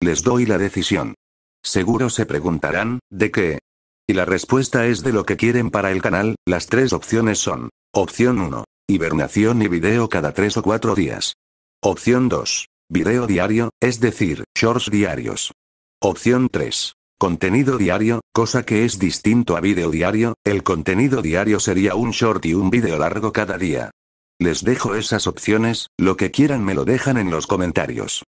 Les doy la decisión. Seguro se preguntarán, ¿de qué? Y la respuesta es de lo que quieren para el canal, las tres opciones son. Opción 1. Hibernación y video cada tres o cuatro días. Opción 2. Video diario, es decir, shorts diarios. Opción 3. Contenido diario, cosa que es distinto a video diario, el contenido diario sería un short y un video largo cada día. Les dejo esas opciones, lo que quieran me lo dejan en los comentarios.